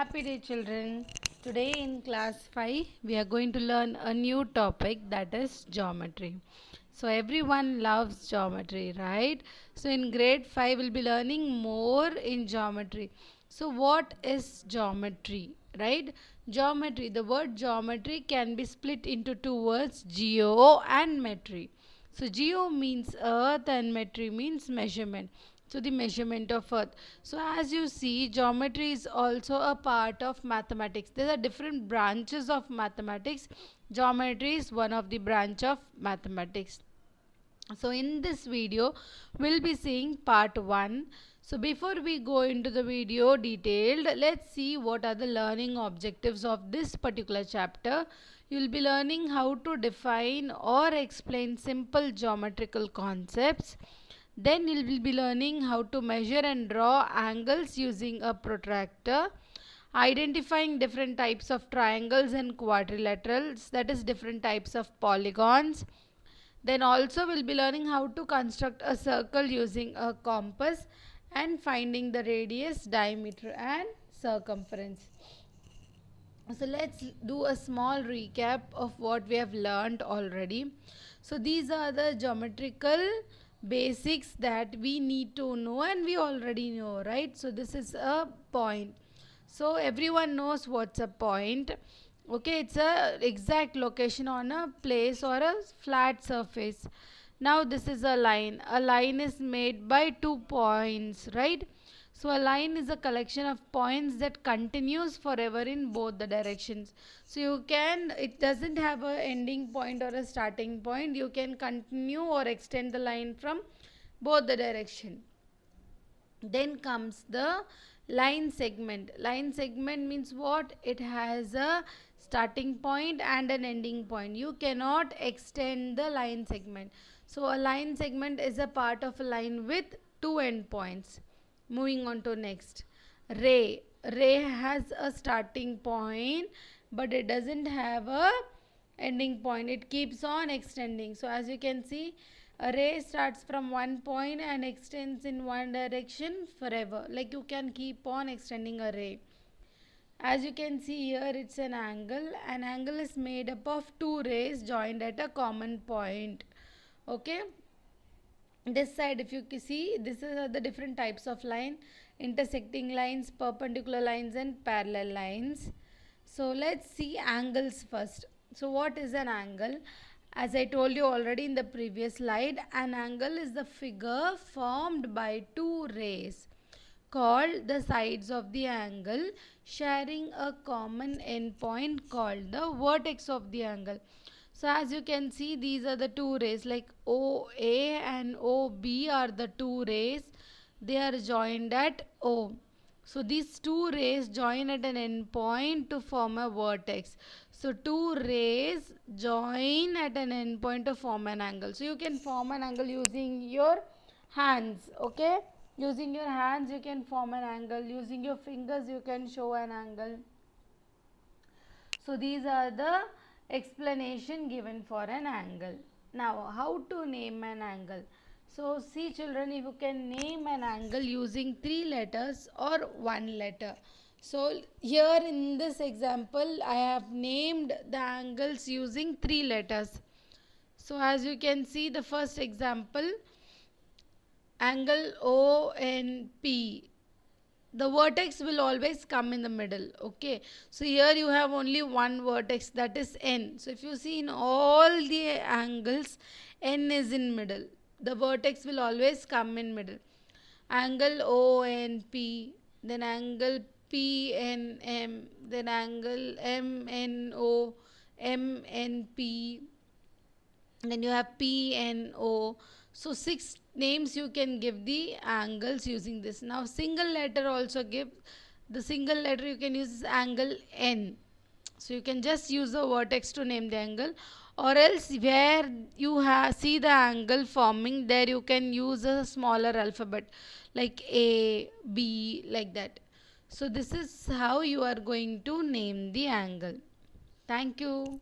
Happy day children. Today in class 5 we are going to learn a new topic that is geometry. So everyone loves geometry right. So in grade 5 we'll be learning more in geometry. So what is geometry right. Geometry the word geometry can be split into two words geo and metry. So geo means earth and metry means measurement to the measurement of earth so as you see geometry is also a part of mathematics there are different branches of mathematics geometry is one of the branch of mathematics so in this video we'll be seeing part 1 so before we go into the video detailed let's see what are the learning objectives of this particular chapter you'll be learning how to define or explain simple geometrical concepts then you will be learning how to measure and draw angles using a protractor identifying different types of triangles and quadrilaterals that is different types of polygons then also we'll be learning how to construct a circle using a compass and finding the radius diameter and circumference so let's do a small recap of what we have learned already so these are the geometrical basics that we need to know and we already know, right? So this is a point. So everyone knows what's a point. Okay, it's a exact location on a place or a flat surface. Now this is a line. A line is made by two points, right? So a line is a collection of points that continues forever in both the directions. So you can, it doesn't have a ending point or a starting point. You can continue or extend the line from both the direction. Then comes the line segment. Line segment means what? It has a starting point and an ending point. You cannot extend the line segment. So a line segment is a part of a line with two endpoints moving on to next ray ray has a starting point but it doesn't have a ending point it keeps on extending so as you can see a ray starts from one point and extends in one direction forever like you can keep on extending a ray as you can see here it's an angle an angle is made up of two rays joined at a common point okay this side if you see this are uh, the different types of line intersecting lines perpendicular lines and parallel lines so let's see angles first so what is an angle as i told you already in the previous slide an angle is the figure formed by two rays called the sides of the angle sharing a common endpoint called the vertex of the angle so as you can see these are the two rays like OA and OB are the two rays. They are joined at O. So these two rays join at an endpoint to form a vertex. So two rays join at an endpoint to form an angle. So you can form an angle using your hands. Okay. Using your hands you can form an angle. Using your fingers you can show an angle. So these are the explanation given for an angle. Now, how to name an angle? So, see children, if you can name an angle using three letters or one letter. So, here in this example, I have named the angles using three letters. So, as you can see, the first example, angle O and P the vertex will always come in the middle okay so here you have only one vertex that is n so if you see in all the angles n is in middle the vertex will always come in middle angle o n p then angle p n m then angle m n o m n p then you have p n o so six names you can give the angles using this. Now single letter also give the single letter you can use angle n. So you can just use the vertex to name the angle or else where you see the angle forming there you can use a smaller alphabet like A, B like that. So this is how you are going to name the angle. Thank you.